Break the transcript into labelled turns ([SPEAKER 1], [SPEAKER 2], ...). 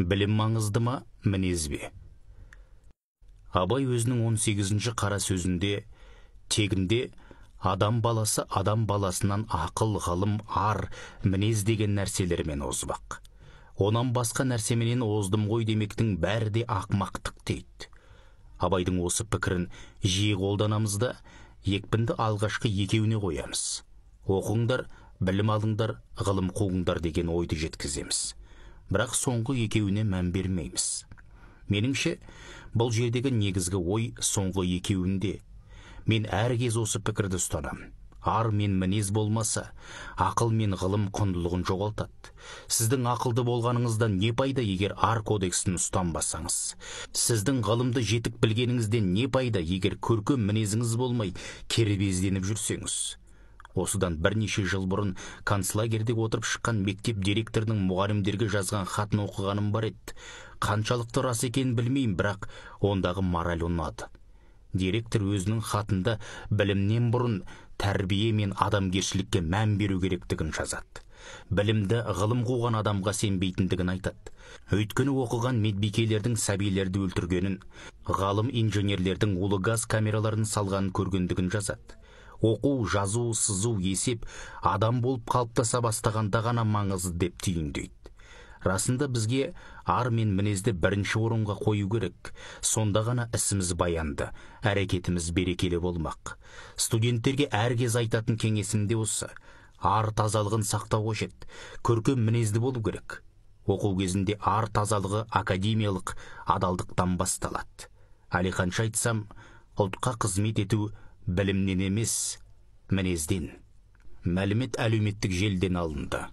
[SPEAKER 1] білім маңызды ма мінез бе абай өзінің 18 сегізінші қара сөзінде тегінде адам баласы адам баласынан ақыл ғылым ар мінез деген нәрселермен озбақ онан басқа нәрсеменен оздым ғой демектің бәрі де ақмақтық дейді абайдың осы пікірін жиі қолданамыз да екпінді алғашқы екеуіне қоямыз оқыңдар білім алыңдар ғылым қуыңдар деген ойды жеткіземіз бірақ соңғы екеуіне мән бермейміз меніңше бұл жердегі негізгі ой соңғы екеуінде мен әркез осы пікірді ұстанамын ар мен мінез болмаса ақыл мен ғылым құндылығын жоғалтады сіздің ақылды болғаныңыздан не пайда егер ар кодексін ұстанбасаңыз сіздің ғылымды жетік білгеніңізден не пайда егер көркем мінезіңіз болмай кербезденіп жүрсеңіз осыдан бірнеше жыл бұрын концлагерьде отырып шыққан мектеп директорының мұғалімдерге жазған хатын оқығаным бар еді қаншалықты рас екенін білмеймін бірақ ондағы мораль ұнады директор өзінің хатында білімнен бұрын тәрбие мен адамгершілікке мән беру керектігін жазады білімді ғылым қуған адамға сенбейтіндігін айтады өйткені оқыған медбикелердің сәбилерді өлтіргенін ғалым инженерлердің улы газ камераларын салғанын көргендігін жазады оқу жазу сызу есеп адам болып қалыптаса бастағанда ғана маңызды деп түйіндейді расында бізге ар мен мінезді бірінші орынға қою керек сонда ғана ісіміз баянды әрекетіміз берекелі болмақ студенттерге әркез айтатын кеңесім де осы ар тазалығын сақтау қажет көркем мінезді болу керек оқу кезінде ар тазалығы академиялық адалдықтан басталады әлиханша айтсам ұлтқа қызмет ету білімнен емес мінезден мәлімет әлеуметтік желіден алынды